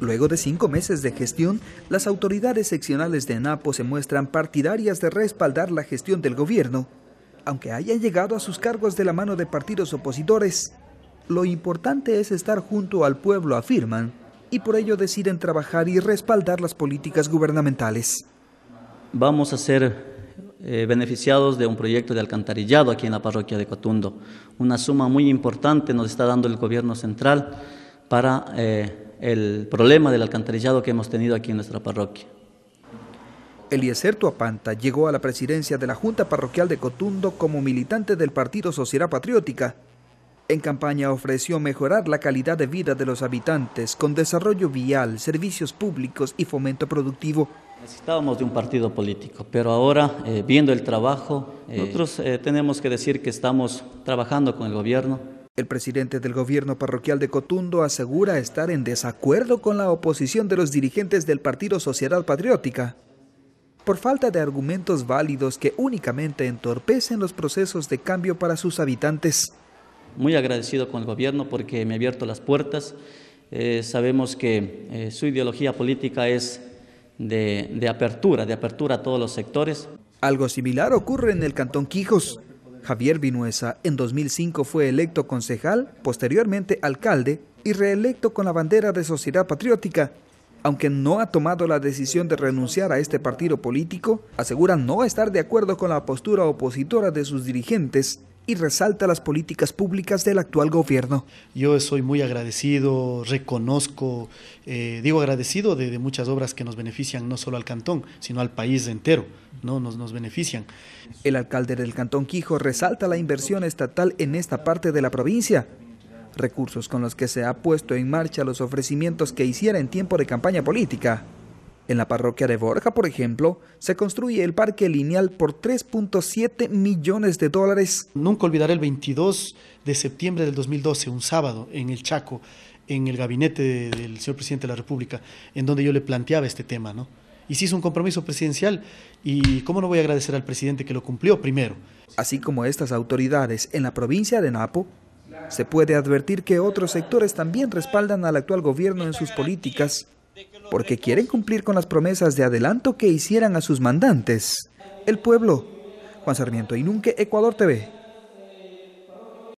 Luego de cinco meses de gestión, las autoridades seccionales de Napo se muestran partidarias de respaldar la gestión del gobierno. Aunque hayan llegado a sus cargos de la mano de partidos opositores, lo importante es estar junto al pueblo, afirman, y por ello deciden trabajar y respaldar las políticas gubernamentales. Vamos a ser eh, beneficiados de un proyecto de alcantarillado aquí en la parroquia de Cotundo. Una suma muy importante nos está dando el gobierno central para eh, el problema del alcantarillado que hemos tenido aquí en nuestra parroquia. Eliezer Tuapanta llegó a la presidencia de la Junta Parroquial de Cotundo como militante del Partido Sociedad Patriótica. En campaña ofreció mejorar la calidad de vida de los habitantes con desarrollo vial, servicios públicos y fomento productivo. Necesitábamos de un partido político, pero ahora, eh, viendo el trabajo, eh, nosotros tenemos que decir que estamos trabajando con el gobierno, el presidente del gobierno parroquial de Cotundo asegura estar en desacuerdo con la oposición de los dirigentes del partido Sociedad Patriótica por falta de argumentos válidos que únicamente entorpecen los procesos de cambio para sus habitantes. Muy agradecido con el gobierno porque me ha abierto las puertas. Eh, sabemos que eh, su ideología política es de apertura, de apertura a todos los sectores. Algo similar ocurre en el Cantón Quijos. Javier Vinuesa en 2005 fue electo concejal, posteriormente alcalde y reelecto con la bandera de Sociedad Patriótica. Aunque no ha tomado la decisión de renunciar a este partido político, asegura no estar de acuerdo con la postura opositora de sus dirigentes y resalta las políticas públicas del actual gobierno. Yo soy muy agradecido, reconozco, eh, digo agradecido de, muchas obras que nos benefician no solo al cantón, sino al país entero, ¿no? nos, nos benefician. El alcalde del cantón Quijo resalta la inversión estatal en esta parte de la provincia, recursos con los que se ha puesto en marcha los ofrecimientos que hiciera en tiempo de campaña política. En la parroquia de Borja, por ejemplo, se construye el parque lineal por 3.7 millones de dólares. Nunca olvidaré el 22 de septiembre del 2012, un sábado, en el Chaco, en el gabinete del señor presidente de la República, en donde yo le planteaba este tema, ¿no? y se hizo un compromiso presidencial y cómo no voy a agradecer al presidente que lo cumplió primero. Así como estas autoridades en la provincia de Napo, se puede advertir que otros sectores también respaldan al actual gobierno en sus políticas porque quieren cumplir con las promesas de adelanto que hicieran a sus mandantes. El pueblo. Juan Sarmiento, Inunque, Ecuador TV.